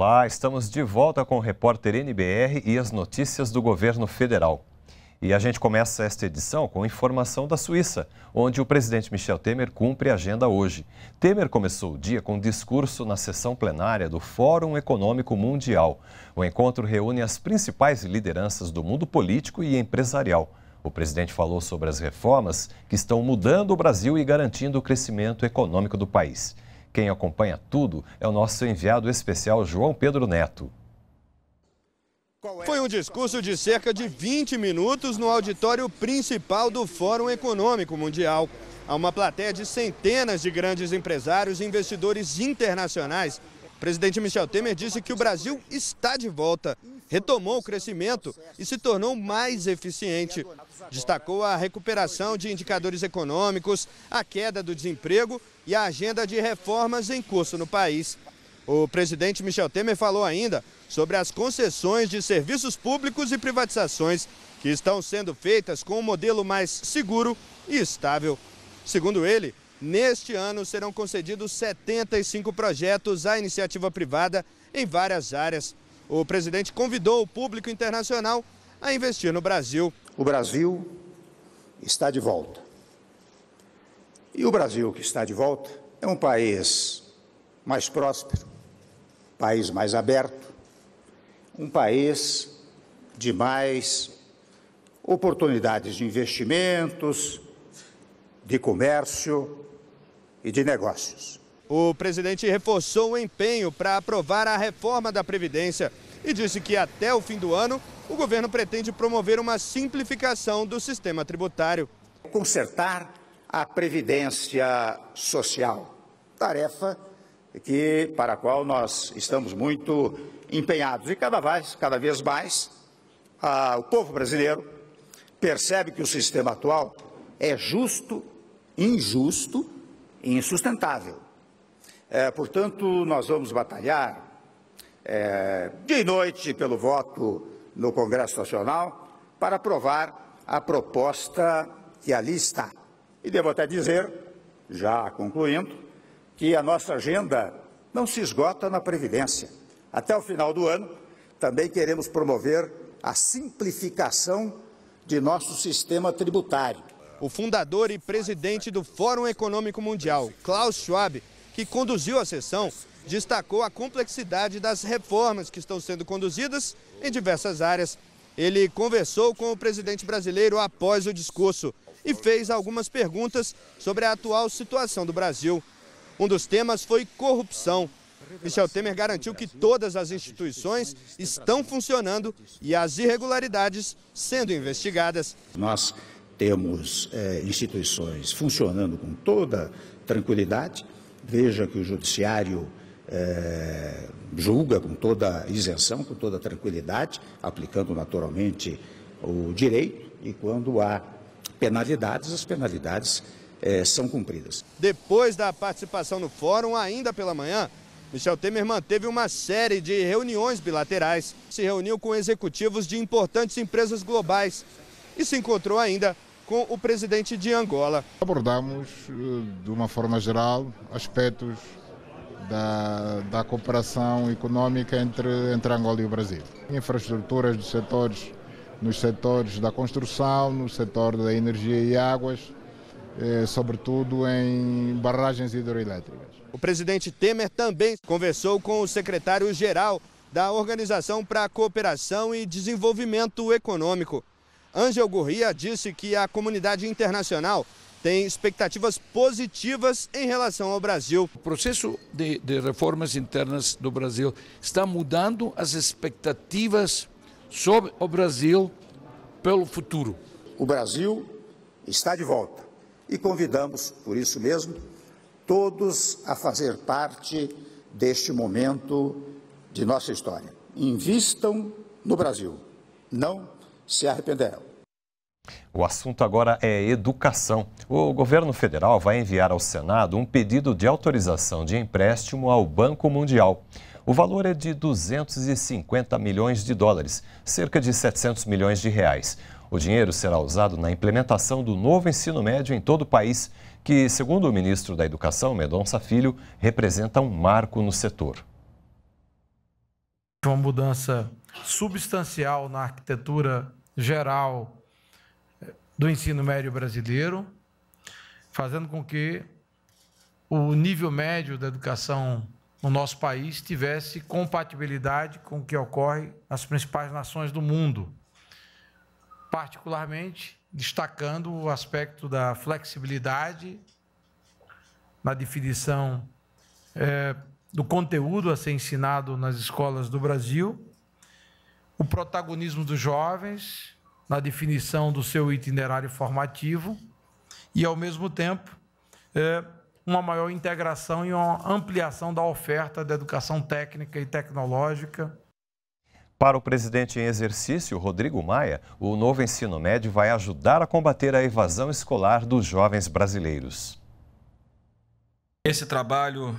Olá, estamos de volta com o repórter NBR e as notícias do governo federal. E a gente começa esta edição com informação da Suíça, onde o presidente Michel Temer cumpre a agenda hoje. Temer começou o dia com um discurso na sessão plenária do Fórum Econômico Mundial. O encontro reúne as principais lideranças do mundo político e empresarial. O presidente falou sobre as reformas que estão mudando o Brasil e garantindo o crescimento econômico do país. Quem acompanha tudo é o nosso enviado especial João Pedro Neto. Foi um discurso de cerca de 20 minutos no auditório principal do Fórum Econômico Mundial. Há uma plateia de centenas de grandes empresários e investidores internacionais. O presidente Michel Temer disse que o Brasil está de volta, retomou o crescimento e se tornou mais eficiente. Destacou a recuperação de indicadores econômicos, a queda do desemprego e a agenda de reformas em curso no país. O presidente Michel Temer falou ainda sobre as concessões de serviços públicos e privatizações que estão sendo feitas com um modelo mais seguro e estável. Segundo ele, neste ano serão concedidos 75 projetos à iniciativa privada em várias áreas. O presidente convidou o público internacional a investir no Brasil. O Brasil está de volta. E o Brasil, que está de volta, é um país mais próspero, país mais aberto, um país de mais oportunidades de investimentos, de comércio e de negócios. O presidente reforçou o empenho para aprovar a reforma da Previdência e disse que até o fim do ano o governo pretende promover uma simplificação do sistema tributário. Consertar a Previdência Social. Tarefa que, para a qual nós estamos muito empenhados. E cada vez, cada vez mais, o povo brasileiro percebe que o sistema atual é justo, injusto e insustentável. É, portanto, nós vamos batalhar é, de noite pelo voto no Congresso Nacional para aprovar a proposta que ali está. E devo até dizer, já concluindo, que a nossa agenda não se esgota na Previdência. Até o final do ano, também queremos promover a simplificação de nosso sistema tributário. O fundador e presidente do Fórum Econômico Mundial, Klaus Schwab, que conduziu a sessão, destacou a complexidade das reformas que estão sendo conduzidas em diversas áreas. Ele conversou com o presidente brasileiro após o discurso e fez algumas perguntas sobre a atual situação do Brasil. Um dos temas foi corrupção. Michel Temer garantiu que todas as instituições estão funcionando e as irregularidades sendo investigadas. Nós temos é, instituições funcionando com toda tranquilidade. Veja que o Judiciário é, julga com toda isenção, com toda tranquilidade, aplicando naturalmente o direito. E quando há penalidades, as penalidades é, são cumpridas. Depois da participação no fórum, ainda pela manhã, Michel Temer manteve uma série de reuniões bilaterais, se reuniu com executivos de importantes empresas globais e se encontrou ainda com o presidente de Angola. Abordamos, eh, de uma forma geral, aspectos da, da cooperação econômica entre, entre Angola e o Brasil. Infraestruturas dos setores nos setores da construção, no setor da energia e águas, eh, sobretudo em barragens hidroelétricas. O presidente Temer também conversou com o secretário-geral da Organização para a Cooperação e Desenvolvimento Econômico. Angel Gurria disse que a comunidade internacional tem expectativas positivas em relação ao Brasil. O processo de, de reformas internas do Brasil está mudando as expectativas sobre o Brasil pelo futuro. O Brasil está de volta e convidamos, por isso mesmo, todos a fazer parte deste momento de nossa história. Invistam no Brasil, não se arrependerão. O assunto agora é educação. O governo federal vai enviar ao Senado um pedido de autorização de empréstimo ao Banco Mundial. O valor é de 250 milhões de dólares, cerca de 700 milhões de reais. O dinheiro será usado na implementação do novo ensino médio em todo o país, que, segundo o ministro da Educação, Mendonça Filho, representa um marco no setor. Uma mudança substancial na arquitetura geral eh, do ensino médio brasileiro, fazendo com que o nível médio da educação no nosso país tivesse compatibilidade com o que ocorre nas principais nações do mundo, particularmente destacando o aspecto da flexibilidade na definição é, do conteúdo a ser ensinado nas escolas do Brasil, o protagonismo dos jovens na definição do seu itinerário formativo e, ao mesmo tempo, é, uma maior integração e uma ampliação da oferta da educação técnica e tecnológica. Para o presidente em exercício, Rodrigo Maia, o novo ensino médio vai ajudar a combater a evasão escolar dos jovens brasileiros. Esse trabalho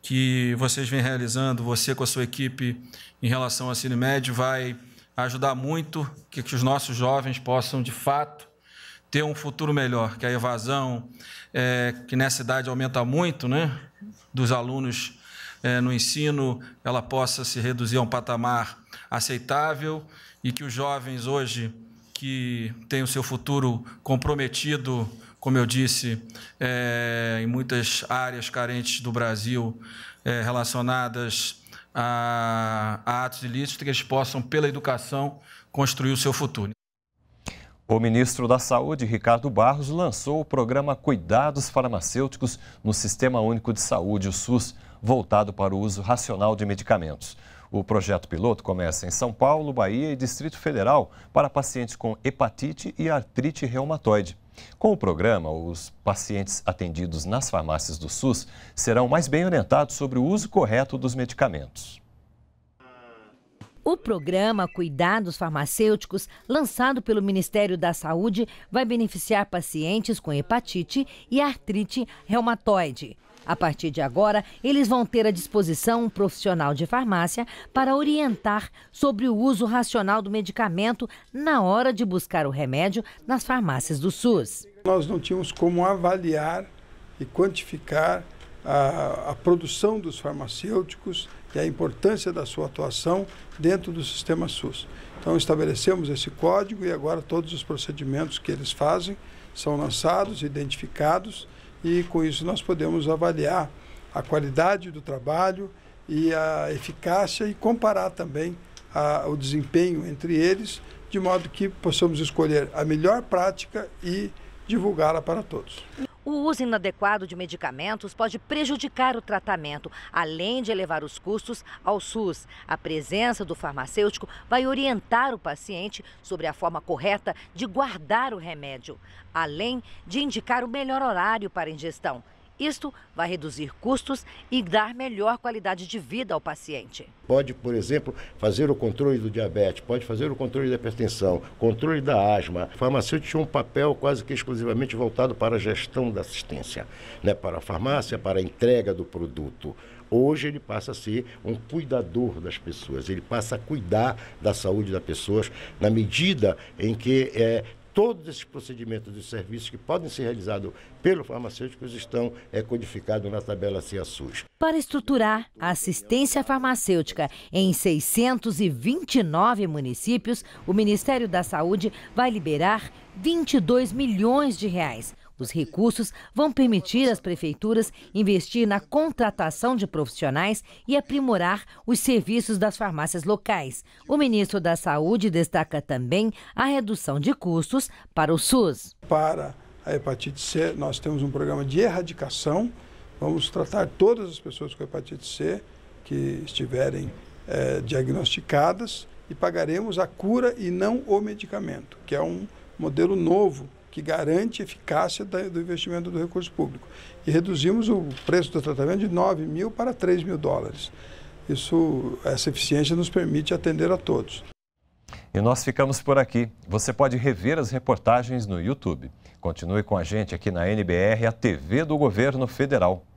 que vocês vêm realizando, você com a sua equipe em relação ao ensino médio, vai ajudar muito que, que os nossos jovens possam, de fato, ter um futuro melhor, que a evasão, é, que nessa idade aumenta muito, né, dos alunos é, no ensino, ela possa se reduzir a um patamar aceitável e que os jovens hoje que têm o seu futuro comprometido, como eu disse, é, em muitas áreas carentes do Brasil é, relacionadas a, a atos ilícitos, que eles possam, pela educação, construir o seu futuro. O ministro da Saúde, Ricardo Barros, lançou o programa Cuidados Farmacêuticos no Sistema Único de Saúde, o SUS, voltado para o uso racional de medicamentos. O projeto piloto começa em São Paulo, Bahia e Distrito Federal para pacientes com hepatite e artrite reumatoide. Com o programa, os pacientes atendidos nas farmácias do SUS serão mais bem orientados sobre o uso correto dos medicamentos. O programa Cuidados Farmacêuticos, lançado pelo Ministério da Saúde, vai beneficiar pacientes com hepatite e artrite reumatoide. A partir de agora, eles vão ter à disposição um profissional de farmácia para orientar sobre o uso racional do medicamento na hora de buscar o remédio nas farmácias do SUS. Nós não tínhamos como avaliar e quantificar a, a, produção dos farmacêuticos e a importância da sua atuação dentro do sistema SUS. Então, estabelecemos esse código e agora todos os procedimentos que eles fazem são lançados, identificados, e com isso nós podemos avaliar a qualidade do trabalho e a eficácia e comparar também a, o desempenho entre eles, de modo que possamos escolher a melhor prática e divulgá-la para todos. O uso inadequado de medicamentos pode prejudicar o tratamento, além de elevar os custos ao SUS. A presença do farmacêutico vai orientar o paciente sobre a forma correta de guardar o remédio, além de indicar o melhor horário para ingestão. Isto vai reduzir custos e dar melhor qualidade de vida ao paciente. Pode, por exemplo, fazer o controle do diabetes, pode fazer o controle da hipertensão, controle da asma. O farmacêutico tinha um papel quase que exclusivamente voltado para a gestão da assistência, né? para a farmácia, para a entrega do produto. Hoje ele passa a ser um cuidador das pessoas, ele passa a cuidar da saúde das pessoas na medida em que é, todos esses procedimentos e serviços que podem ser realizados pelo farmacêutico estão é, codificados na tabela Cia-Sus. Para estruturar a assistência farmacêutica em 629 municípios, o Ministério da Saúde vai liberar 22 milhões de reais os recursos vão permitir às prefeituras investir na contratação de profissionais e aprimorar os serviços das farmácias locais. O ministro da Saúde destaca também a redução de custos para o SUS. Para a hepatite C, nós temos um programa de erradicação. Vamos tratar todas as pessoas com hepatite C que estiverem é, diagnosticadas e pagaremos a cura e não o medicamento, que é um modelo novo que garante a eficácia do investimento do recurso público. E reduzimos o preço do tratamento de 9 mil para 3 mil dólares. Isso, essa eficiência nos permite atender a todos. E nós ficamos por aqui. Você pode rever as reportagens no YouTube. Continue com a gente aqui na NBR, a TV do Governo Federal.